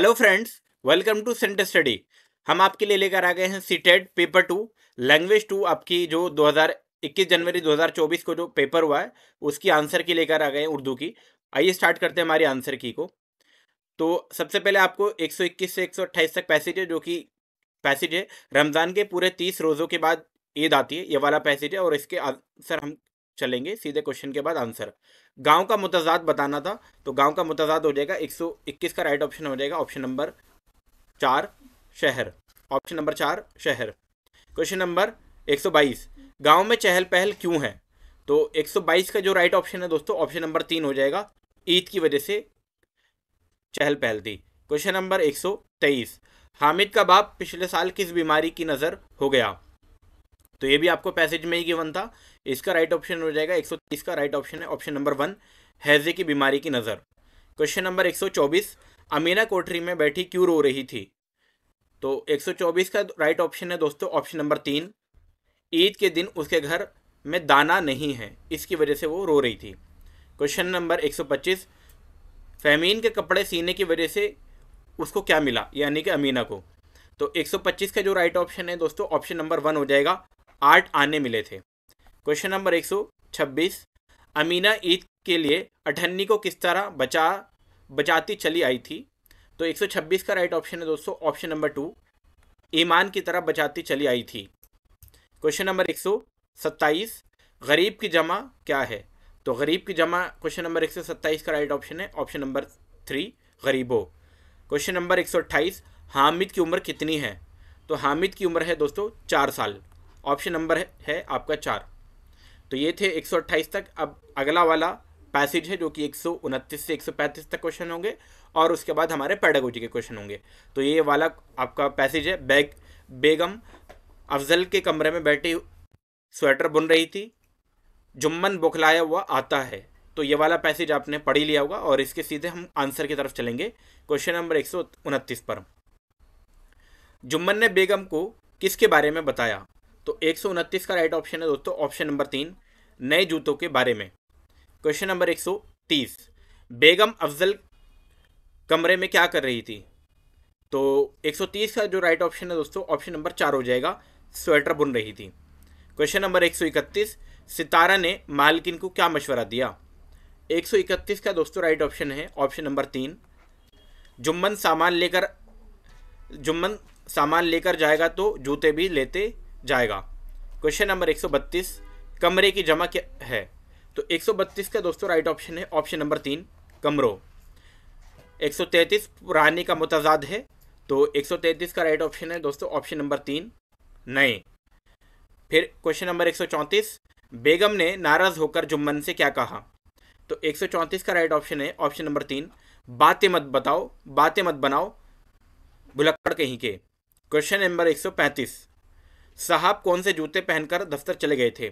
hello friends welcome to centre study हम आपके लिए लेकर आ गए हैं CTET paper two language two आपकी जो 2021 जनवरी 2024 को जो पेपर हुआ है उसकी आंसर की लेकर आ गए हैं उर्दू की आइए स्टार्ट करते हैं हमारी आंसर की को तो सबसे पहले आपको 121 से 128 तक पैसेज है जो कि पैसेज है रमज़ान के पूरे तीस रोज़ों के बाद ईद आती है ये वाला पैसेज है और इसके आंसर हम चलेंगे सीधे क्वेश्चन के बाद आंसर गांव का मुतजाद बताना था तो गांव का मुतजाद हो जाएगा 121 का राइट ऑप्शन हो जाएगा ऑप्शन नंबर चार शहर ऑप्शन नंबर चार शहर क्वेश्चन नंबर 122 गांव में चहल पहल क्यों है तो 122 का जो राइट ऑप्शन है दोस्तों ऑप्शन नंबर तीन हो जाएगा ईद की वजह से चहल पहल थी क्वेश्चन नंबर एक हामिद का बाप पिछले साल किस बीमारी की नज़र हो गया तो ये भी आपको पैसेज में ही गिवन था इसका राइट ऑप्शन हो जाएगा 130 का राइट ऑप्शन है ऑप्शन नंबर वन हैजे की बीमारी की नज़र क्वेश्चन नंबर 124 अमीना कोठरी में बैठी क्यों रो रही थी तो 124 का राइट ऑप्शन है दोस्तों ऑप्शन नंबर तीन ईद के दिन उसके घर में दाना नहीं है इसकी वजह से वो रो रही थी क्वेश्चन नंबर 125 फैमीन के कपड़े सीने की वजह से उसको क्या मिला यानी कि अमीना को तो 125 का जो राइट ऑप्शन है दोस्तों ऑप्शन नंबर वन हो जाएगा आठ आने मिले थे क्वेश्चन नंबर 126 अमीना ईद के लिए अठन्नी को किस तरह बचा बचाती चली आई थी तो 126 का राइट ऑप्शन है दोस्तों ऑप्शन नंबर टू ईमान की तरह बचाती चली आई थी क्वेश्चन नंबर 127 गरीब की जमा क्या है तो गरीब की जमा क्वेश्चन नंबर 127 का राइट ऑप्शन है ऑप्शन नंबर थ्री गरीबों क्वेश्चन नंबर 128 हामिद की उम्र कितनी है तो हामिद की उम्र है दोस्तों चार साल ऑप्शन नंबर है, है आपका चार तो ये थे 128 तक अब अगला वाला पैसेज है जो कि एक से एक तक क्वेश्चन होंगे और उसके बाद हमारे पैडागोजी के क्वेश्चन होंगे तो ये वाला आपका पैसेज है बैग बेगम अफजल के कमरे में बैठी स्वेटर बुन रही थी जुम्मन बुखलाया हुआ आता है तो ये वाला पैसेज आपने पढ़ ही लिया होगा और इसके सीधे हम आंसर की तरफ चलेंगे क्वेश्चन नंबर एक पर जुम्मन ने बेगम को किसके बारे में बताया तो एक का राइट ऑप्शन है दोस्तों ऑप्शन नंबर तीन नए जूतों के बारे में क्वेश्चन नंबर 130 बेगम अफजल कमरे में क्या कर रही थी तो 130 का जो राइट ऑप्शन है दोस्तों ऑप्शन नंबर चार हो जाएगा स्वेटर बुन रही थी क्वेश्चन नंबर 131 सितारा ने मालकिन को क्या मशवरा दिया 131 का दोस्तों राइट ऑप्शन है ऑप्शन नंबर तीन जुम्मन सामान लेकर जुम्मन सामान लेकर जाएगा तो जूते भी लेते जाएगा क्वेश्चन नंबर 132 कमरे की जमा क्या है तो 132 का दोस्तों राइट ऑप्शन है ऑप्शन नंबर तीन कमरों 133 पुराने का मुतजाद है तो 133 का राइट ऑप्शन है दोस्तों ऑप्शन नंबर तीन नए फिर क्वेश्चन नंबर 134 बेगम ने नाराज़ होकर जुम्मन से क्या कहा तो 134 का राइट ऑप्शन है ऑप्शन नंबर तीन बातें मत बताओ बातें मत बनाओ भुलक्कड़ कहीं के क्वेश्चन नंबर 135 साहब कौन से जूते पहनकर दफ्तर चले गए थे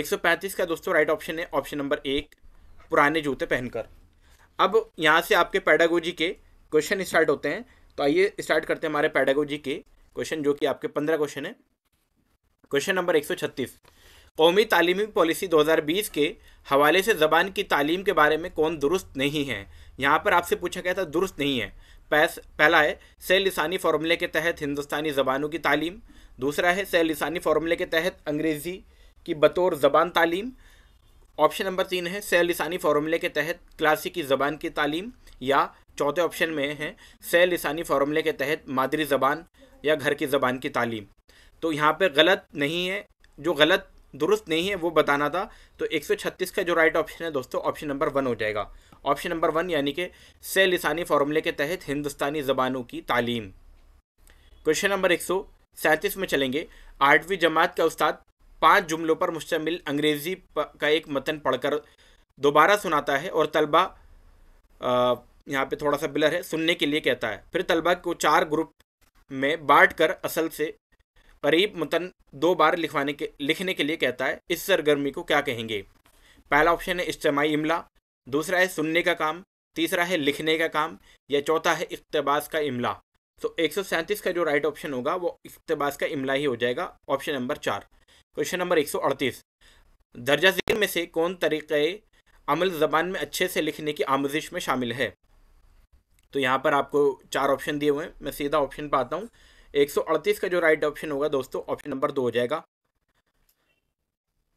135 का दोस्तों राइट ऑप्शन है ऑप्शन नंबर एक पुराने जूते पहनकर अब यहाँ से आपके पैडागोजी के क्वेश्चन स्टार्ट होते हैं तो आइए स्टार्ट करते हैं हमारे पैडागोजी के क्वेश्चन जो कि आपके पंद्रह क्वेश्चन है क्वेश्चन नंबर एक सौ छत्तीस कौमी तालीमी पॉलिसी 2020 के हवाले से ज़बान की तालीम के बारे में कौन दुरुस्त नहीं है यहाँ पर आपसे पूछा गया था दुरुस्त नहीं है पैस पहला है से लिसानी फार्मूले के तहत हिंदुस्तानी ज़बानों की तालीम दूसरा है सह लसानी फार्मूले के तहत अंग्रेज़ी की बतौर ज़बान तालीम ऑप्शन नंबर तीन है सह लसानी फार्मूले के तहत क्लासिक की ज़बान की तालीम या चौथे ऑप्शन में है सह लसानी फार्मूले के तहत मादरी ज़बान या घर की ज़बान की तालीम तो यहाँ पर गलत नहीं है जो गलत दुरुस्त नहीं है वो बताना था तो 136 का जो राइट ऑप्शन है दोस्तों ऑप्शन नंबर वन हो जाएगा ऑप्शन नंबर वन यानी कि सह लसानी फार्मूले के तहत हिंदुस्तानी ज़बानों की तालीम क्वेश्चन नंबर एक सौ सैंतीस में चलेंगे आठवीं जमात का उस्ताद पांच जुमलों पर मुश्तमिल अंग्रेज़ी का एक मतन पढ़कर दोबारा सुनाता है और तलबा यहाँ पे थोड़ा सा बिलर है सुनने के लिए कहता है फिर तलबा को चार ग्रुप में बांट कर असल से करीब मतन दो बार लिखवाने के लिखने के लिए कहता है इस सरगर्मी को क्या कहेंगे पहला ऑप्शन है इज्तमाही इमला दूसरा है सुनने का काम तीसरा है लिखने का काम या चौथा है इकतबास का इमला सो एक का जो राइट ऑप्शन होगा वो इकतबास का इमला ही हो जाएगा ऑप्शन नंबर चार क्वेश्चन नंबर एक सौ अड़तीस दर्जा जिक्र में से कौन तरीक़े अमल ज़बान में अच्छे से लिखने की आमोजिश में शामिल है तो यहाँ पर आपको चार ऑप्शन दिए हुए हैं मैं सीधा ऑप्शन पाता हूँ एक सौ अड़तीस का जो राइट ऑप्शन होगा दोस्तों ऑप्शन नंबर दो हो जाएगा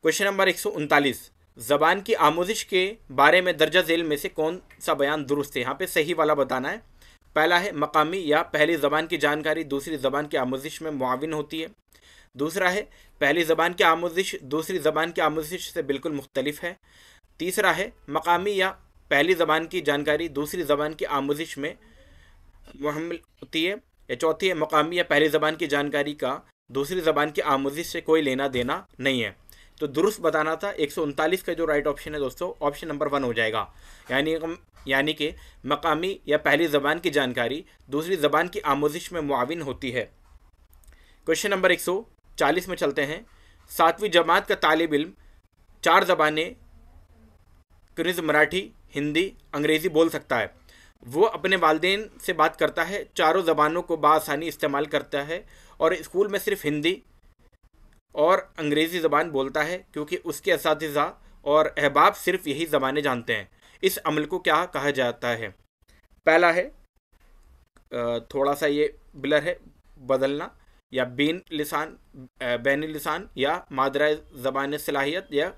क्वेश्चन नंबर एक सौ उनतालीस ज़बान की आमोजिश के बारे में दर्जा जेल में से कौन सा बयान दुरुस्त है यहाँ पे सही वाला बताना है पहला है मकामी या पहली ज़बान की जानकारी दूसरी ज़बान की आमोजिश में मुआविन होती है दूसरा है पहली ज़बान की आमोजिश दूसरी ज़बान की आमोजिश से बिल्कुल मुख्तलिफ है तीसरा है मकामी या पहली ज़बान की जानकारी दूसरी ज़बान की आमोजिश में महमल होती है या चौथी है मकामी या पहली ज़बान की जानकारी का दूसरी ज़बान की आमोजिश से कोई लेना देना नहीं है तो दुरुस्त बताना था एक का जो राइट ऑप्शन है दोस्तों ऑप्शन नंबर वन हो जाएगा यानी यानी कि मकामी या पहली ज़बान की जानकारी दूसरी ज़बान की आमोजिश में मुआविन होती है क्वेश्चन नंबर 140 में चलते हैं सातवीं जमात का तालब इम चार ज़बानें क्रिज मराठी हिंदी अंग्रेज़ी बोल सकता है वो अपने वालदे से बात करता है चारों ज़बानों को बासानी इस्तेमाल करता है और स्कूल में सिर्फ हिंदी और अंग्रेज़ी ज़बान बोलता है क्योंकि उसके इस और अहबाब सिर्फ यही ज़बानें जानते हैं इस अमल को क्या कहा जाता है पहला है थोड़ा सा ये ब्लर है बदलना या बिन लिसान बैन लिसान या मादरा ज़बान सलाहियत या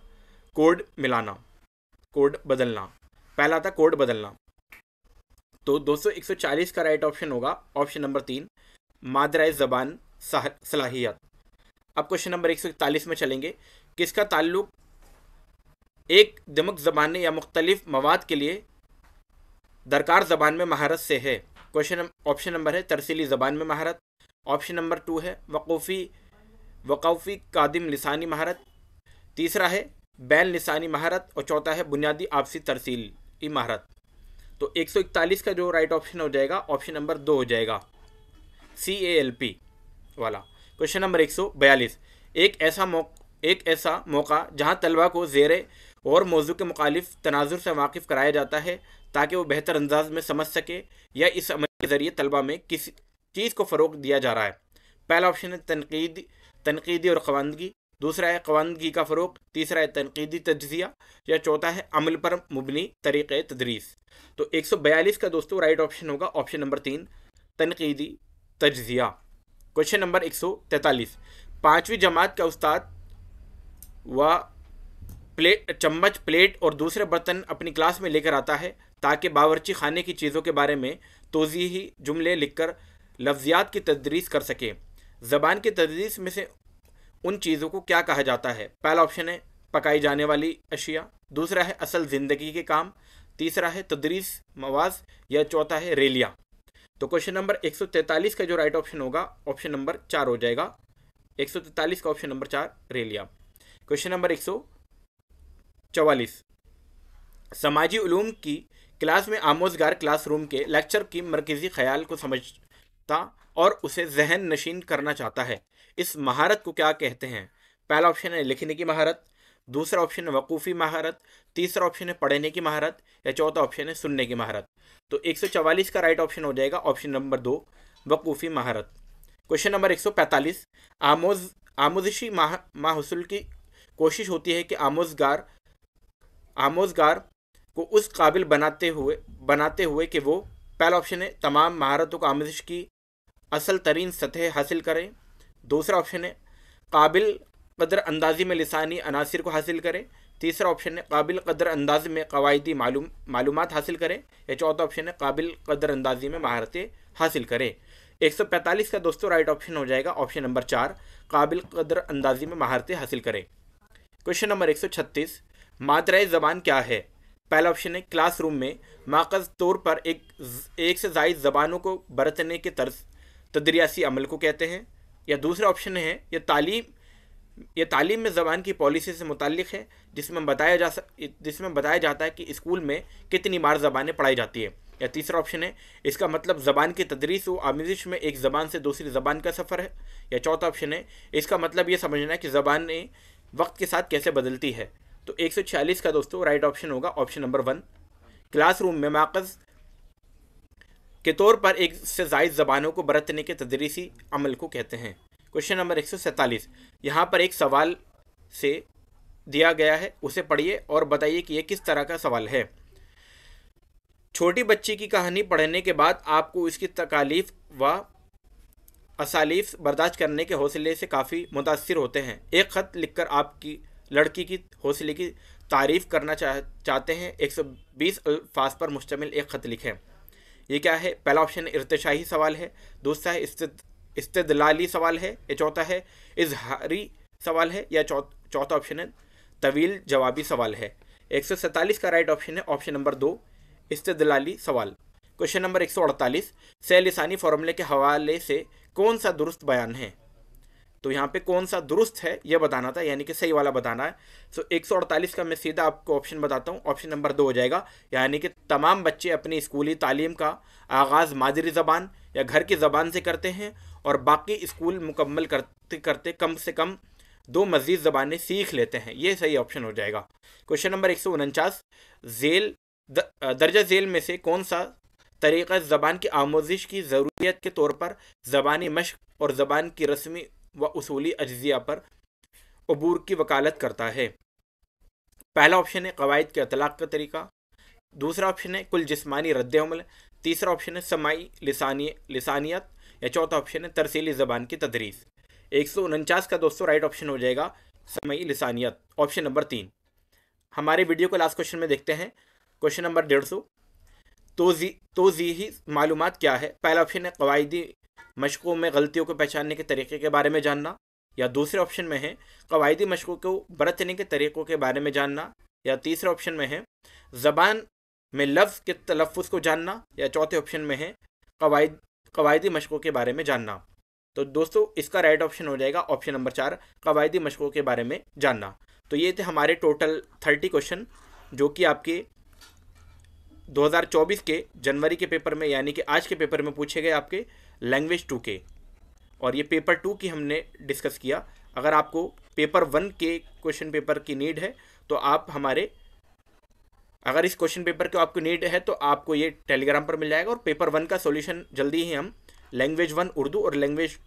कोड मिलाना कोड बदलना पहला था कोड बदलना तो दोस्तों का राइट ऑप्शन होगा ऑप्शन नंबर तीन मादरा ज़बान सलाहियत अब क्वेश्चन नंबर एक में चलेंगे किसका ताल्लुक एक दमक ज़बान या मुख्तलिफ मवाद के लिए दरकार ज़बान में महारत से है क्वेश्चन ऑप्शन नंबर है तरसीली ज़बान में महारत ऑप्शन नंबर टू है वकूफ़ी वकूफ़ी कादिम लसानी महारत तीसरा है बैन लसानी महारत और चौथा है बुनियादी आपसी तरसीली महारत तो 141 का जो राइट ऑप्शन हो जाएगा ऑप्शन नंबर दो हो जाएगा सी ए एल पी वाला क्वेश्चन नंबर एक सौ बयालीस एक ऐसा मौ एक ऐसा मौका जहां तलबा को जेर और मौजू के मुखालिफ तनाजुर से वाकिफ़ कराया जाता है ताकि वो बेहतर अंदाज में समझ सके या इस अमल के ज़रिए तलबा में किसी चीज़ को फ़रोग दिया जा रहा है पहला ऑप्शन है तनकीद तनकीदी और खवानगी दूसरा है खवानगी का फ़रोग तीसरा है तनकीदी तजिया या चौथा है अमल पर मुबनी तरीक़ तदरीस तो एक सौ बयालीस का दोस्तों राइट ऑप्शन होगा ऑप्शन नंबर तीन तनकीदी तजिया क्वेश्चन नंबर 143 पांचवी जमात का उस्ताद वह प्लेट चम्मच प्लेट और दूसरे बर्तन अपनी क्लास में लेकर आता है ताकि बावरची खाने की चीज़ों के बारे में तोजी ही जुमले लिखकर लफ्जियात की तदरीस कर सके ज़बान की तदरीस में से उन चीज़ों को क्या कहा जाता है पहला ऑप्शन है पकाई जाने वाली अशिया दूसरा है असल ज़िंदगी के काम तीसरा है तदरीस मवाज या चौथा है रेलिया तो क्वेश्चन नंबर 143 का जो राइट ऑप्शन होगा ऑप्शन नंबर चार हो जाएगा 143 का ऑप्शन नंबर चार रेलिया क्वेश्चन नंबर एक समाजी उलूम की क्लास में आमोजगार क्लासरूम के लेक्चर की मरकजी ख्याल को समझता और उसे जहन नशीन करना चाहता है इस महारत को क्या कहते हैं पहला ऑप्शन है लिखने की महारत दूसरा ऑप्शन है वकूफ़ी महारत तीसरा ऑप्शन है पढ़ने की महारत या चौथा ऑप्शन है सुनने की महारत तो 144 का राइट ऑप्शन हो जाएगा ऑप्शन नंबर दो वकूफ़ी महारत क्वेश्चन नंबर 145 आमोज आमोजशी माह माहसूल की कोशिश होती है कि आमोजगार आमोजगार को उस काबिल बनाते हुए बनाते हुए कि वो पहला ऑप्शन है तमाम महारतों को आमोजश की असल तरीन सतह हासिल करें दूसरा ऑप्शन है काबिल कदर अंदाजी में लसानी अनासर को हासिल करें तीसरा ऑप्शन है काबिल कदर अंदाज में कवायदी मालूम मालूम हासिल करें या चौथा ऑप्शन है काबिल कदर अंदाजी में महारतें हासिल करें 145 का दोस्तों राइट ऑप्शन हो जाएगा ऑप्शन नंबर चार काबिल कदर अंदाजी में महारतें हासिल करें क्वेश्चन नंबर 136 मात्राएं ज़बान क्या है पहला ऑप्शन है रूम में माकज तौर पर एक एक से जायद ज़बानों को बरतने के तर्ज तदरियासी अमल को कहते हैं या दूसरा ऑप्शन है यह तालीम यह तालीम में ज़बान की पॉलिसी से मुतल है जिसमें बताया जा सक जिसमें बताया जाता है कि स्कूल में कितनी बार ज़बानें पढ़ाई जाती है या तीसरा ऑप्शन है इसका मतलब ज़बान की तदरीस व आमिजिश में एक ज़बान से दूसरी ज़बान का सफ़र है या चौथा ऑप्शन है इसका मतलब ये समझना है कि ज़बान वक्त के साथ कैसे बदलती है तो छियालीस का दोस्तों राइट ऑप्शन होगा ऑप्शन नंबर वन रूम में माकज़ के तौर पर एक से जायद ज़बानों को बरतने के तदरीसी अमल को कहते हैं क्वेश्चन नंबर एक सौ यहाँ पर एक सवाल से दिया गया है उसे पढ़िए और बताइए कि यह किस तरह का सवाल है छोटी बच्ची की कहानी पढ़ने के बाद आपको इसकी तकालीफ व असालीफ बर्दाश्त करने के हौसले से काफ़ी मुतासर होते हैं एक ख़त लिखकर आपकी लड़की की हौसले की तारीफ़ करना चाह चाहते हैं 120 अल्फाज पर मुश्तमिल एक ख़त लिखें यह क्या है पहला ऑप्शन इरतशाही सवाल है दूसरा है इस्तेदलाली सवाल है या चौथा है इजहारी सवाल है या चौथा ऑप्शन है तवील जवाबी सवाल है एक सौ सैंतालीस का राइट ऑप्शन है ऑप्शन नंबर दो इस्तेदलाली सवाल क्वेश्चन नंबर एक सौ अड़तालीस सैलिसानी फॉर्मूले के हवाले से कौन सा दुरुस्त बयान है तो यहाँ पे कौन सा दुरुस्त है यह बताना था यानी कि सही वाला बताना है सो so, 148 का मैं सीधा आपको ऑप्शन बताता हूँ ऑप्शन नंबर दो हो जाएगा यानी कि तमाम बच्चे अपनी स्कूली तालीम का आगाज़ मादरी ज़बान या घर की ज़बान से करते हैं और बाकी स्कूल मुकम्मल करते करते कम से कम दो मजीद ज़बानें सीख लेते हैं ये सही ऑप्शन हो जाएगा क्वेश्चन नंबर एक सौ उनचास जेल दर्जा जेल में से कौन सा तरीक़ा ज़बान की आमोजिश की ज़रूरीत के तौर पर ज़बानी मश्क और ज़बान की रस्मी व उसूली अज्जिया पर अबूर की वकालत करता है पहला ऑप्शन है कवायद के अतलाक़ का तरीका दूसरा ऑप्शन है कुल जिस्मानी रद्द अमल तीसरा ऑप्शन है समाई लिसानी लिसानियत या चौथा ऑप्शन है तरसीली ज़बान की तदरीस एक सौ उनचास का दोस्तों राइट ऑप्शन हो जाएगा समई लिसानियत ऑप्शन नंबर तीन हमारे वीडियो को लास्ट क्वेश्चन में देखते हैं क्वेश्चन नंबर डेढ़ सौ तो जी तो जी ही मालूम क्या है पहला ऑप्शन है कवायदी मशक़ों में गलतियों को पहचानने के तरीके के बारे में जानना या दूसरे ऑप्शन में है कवायदी मशक़ों को बरतने के तरीक़ों के बारे में जानना या तीसरे ऑप्शन में है ज़बान में लफ्ज़ के तलफ़ को जानना या चौथे ऑप्शन में है कवायद कवायदी मशक़ों के बारे में जानना तो दोस्तों इसका राइट ऑप्शन हो जाएगा ऑप्शन नंबर चार कवायदी मशक़ों के बारे में जानना तो ये थे हमारे टोटल थर्टी क्वेश्चन जो कि आपके 2024 के जनवरी के पेपर में यानी कि आज के पेपर में पूछे गए आपके लैंग्वेज टू के और ये पेपर टू की हमने डिस्कस किया अगर आपको पेपर वन के क्वेश्चन पेपर की नीड है तो आप हमारे अगर इस क्वेश्चन पेपर को आपको नीड है तो आपको ये टेलीग्राम पर मिल जाएगा और पेपर वन का सोल्यूशन जल्दी ही हम लैंग्वेज वन उर्दू और लैंग्वेज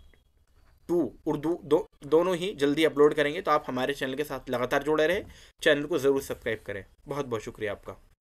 टू उर्दू दो दोनों ही जल्दी अपलोड करेंगे तो आप हमारे चैनल के साथ लगातार जुड़े रहे चैनल को ज़रूर सब्सक्राइब करें बहुत बहुत शुक्रिया आपका